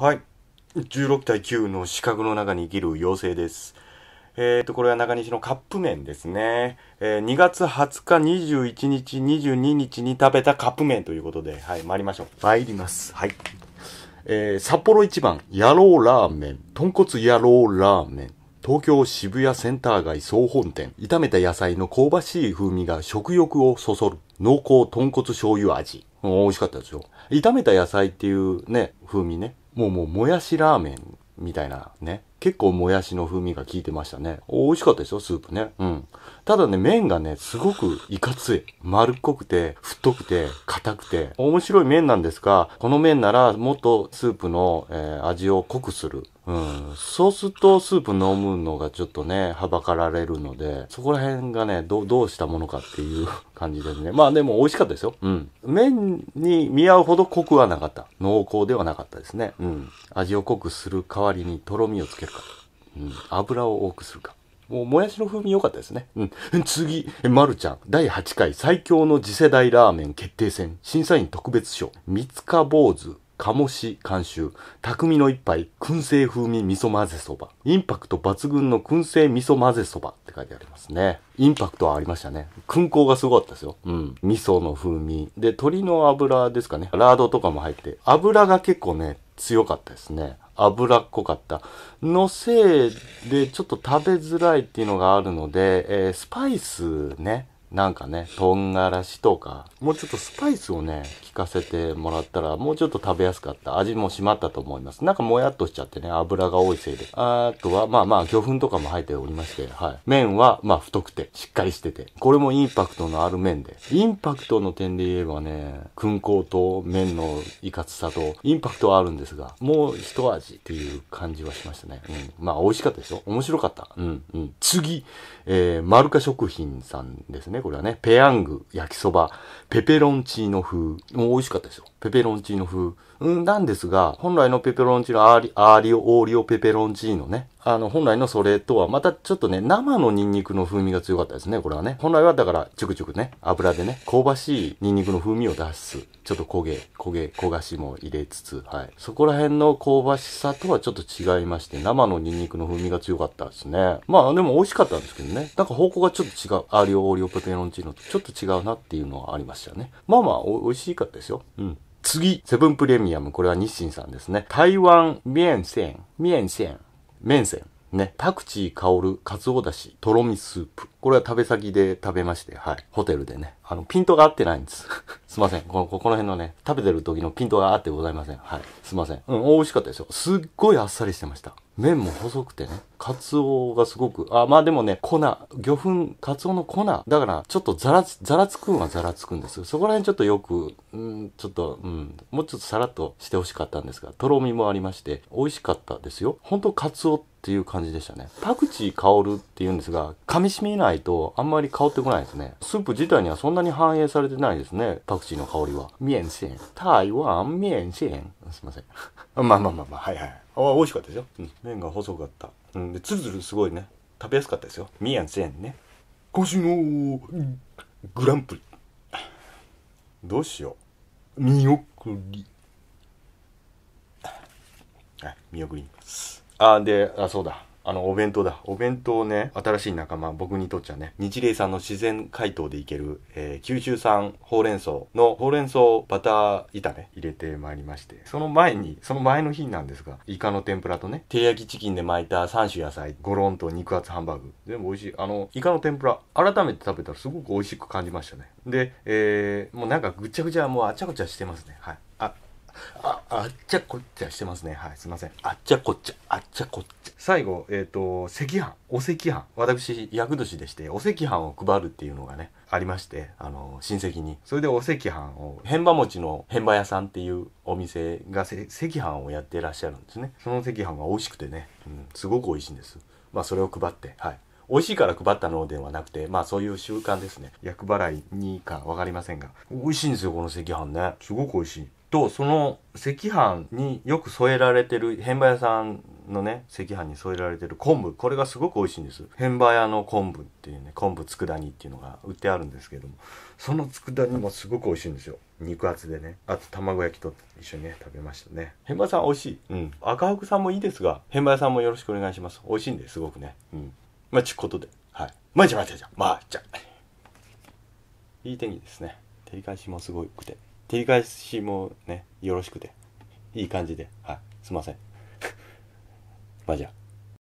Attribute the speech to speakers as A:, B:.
A: はい。16対9の四角の中に生きる妖精です。えっ、ー、と、これは中西のカップ麺ですね。えー、2月20日、21日、22日に食べたカップ麺ということで、はい、参りましょう。参ります。はい。えー、札幌一番、野郎ラーメン、豚骨野郎ラーメン、東京渋谷センター街総本店、炒めた野菜の香ばしい風味が食欲をそそる、濃厚豚骨醤油味。美味しかったですよ。炒めた野菜っていうね、風味ね。もうもう、もやしラーメンみたいなね。結構もやしの風味が効いてましたね。美味しかったでしょスープね。うん。ただね、麺がね、すごくいかつい。丸っこくて、太くて、硬くて。面白い麺なんですが、この麺ならもっとスープの、えー、味を濃くする。うん。そうすると、スープ飲むのがちょっとね、はばかられるので、そこら辺がね、どう、どうしたものかっていう感じですね。まあでも美味しかったですよ。うん。麺に見合うほど濃くはなかった。濃厚ではなかったですね。うん。味を濃くする代わりにとろみをつけるか。うん。油を多くするか。もう、もやしの風味良かったですね。うん。次、まるちゃん。第8回最強の次世代ラーメン決定戦。審査員特別賞。三塚坊主鴨志監修、匠の一杯、燻製風味味噌混ぜそば。インパクト抜群の燻製味噌混ぜそばって書いてありますね。インパクトはありましたね。燻香がすごかったですよ。うん。味噌の風味。で、鶏の油ですかね。ラードとかも入って。油が結構ね、強かったですね。脂っこかった。のせいでちょっと食べづらいっていうのがあるので、えー、スパイスね、なんかね、とんがらしとか、もうちょっとスパイスをね、効かせてもらったら、もうちょっと食べやすかった。味も締まったと思います。なんかもやっとしちゃってね、油が多いせいで。あとは、まあまあ、魚粉とかも入っておりまして、はい。麺は、まあ太くて、しっかりしてて。これもインパクトのある麺で。インパクトの点で言えばね、燻香と麺のいかつさと、インパクトはあるんですが、もう一味っていう感じはしましたね。うん。まあ、美味しかったでしょ面白かった。うん、うん。次、えー、マルカ食品さんですね。これはね。ペヤング、焼きそば、ペペロンチーノ風。もう美味しかったですよ。ペペロンチーノ風。うん、なんですが、本来のペペロンチーノ、アーリアーリオ、オーリオペペロンチーノね。あの、本来のそれとは、またちょっとね、生のニンニクの風味が強かったですね、これはね。本来はだから、ちュくちュくね、油でね、香ばしいニンニクの風味を出す。ちょっと焦げ、焦げ、焦がしも入れつつ、はい。そこら辺の香ばしさとはちょっと違いまして、生のニンニクの風味が強かったですね。まあ、でも美味しかったんですけどね。なんか方向がちょっと違う。アーリオ、オーリオペペロンチーノとちょっと違うなっていうのはありました。したね。まあまあ、美味しかったですよ。うん。次、セブンプレミアム。これは日清さんですね。台湾面線、面線、面線。ね、パクチー香るカツオだし、とろみスープ。これは食べ先で食べまして、はい。ホテルでね。あの、ピントが合ってないんです。すいません。この、この辺のね、食べてる時のピントが合ってございません。はい。すいません。うん、美味しかったですよ。すっごいあっさりしてました。麺も細くてね。カツオがすごく、あ、まあでもね、粉、魚粉、カツオの粉。だから、ちょっとザラつ、ザラつくんはザラつくんです。そこら辺ちょっとよく、うん、ちょっと、うん、もうちょっとさらっとしてほしかったんですが、とろみもありまして、美味しかったですよ。本当カツオっていう感じでしたね。パクチー香るっていうんですが、噛み締めないとあんまり香ってこないですね。スープ自体にはそんなに反映されてないですね。パクチーの香りは。面線。台湾面線。すいません。まあまあまあまあ、はいはい。あ美味しかったですよ。うん、麺が細かった。うん、で、つるつるすごいね、食べやすかったですよ。ミやンせンね。今週のグランプリ。どうしよう。見送り。はい、見送ります。あ、で、あ、そうだ。あの、お弁当だ。お弁当ね、新しい仲間、僕にとっちゃね、日霊さんの自然解凍でいける、えー、九州産ほうれん草のほうれん草バター板ね、入れてまいりまして、その前に、その前の日なんですが、イカの天ぷらとね、手焼きチキンで巻いた3種野菜、ゴロンと肉厚ハンバーグ、全部美味しい。あの、イカの天ぷら、改めて食べたらすごく美味しく感じましたね。で、えー、もうなんかぐちゃぐちゃ、もうあちゃこちゃしてますね。はい。ああっちゃこっちゃしてますねはいすいませんあっちゃこっちゃあっちゃこっちゃ最後えっ、ー、と赤飯お赤飯私厄年でしてお赤飯を配るっていうのがねありましてあの親戚にそれでお赤飯を変場餅の変場屋さんっていうお店が赤飯をやってらっしゃるんですねその赤飯が美味しくてね、うん、すごく美味しいんですまあそれを配ってはい美味しいから配ったのではなくて、まあそういう習慣ですね。厄払いにか分かりませんが。美味しいんですよ、この赤飯ね。すごく美味しい。とその赤飯によく添えられてる変馬屋さんのね赤飯に添えられてる昆布これがすごく美味しいんです変馬屋の昆布っていうね昆布佃煮っていうのが売ってあるんですけどもその佃煮もすごく美味しいんですよ肉厚でねあと卵焼きと一緒にね食べましたね変馬屋さん美味しい、うん、赤福さんもいいですが変馬屋さんもよろしくお願いします美味しいんですごくねうんまあちゅことではいまあじゃまあじゃまあじゃいい天気ですね照り返しもすごくて照り返しもね、よろしくて、いい感じで、はい、すいません。まあじゃあ。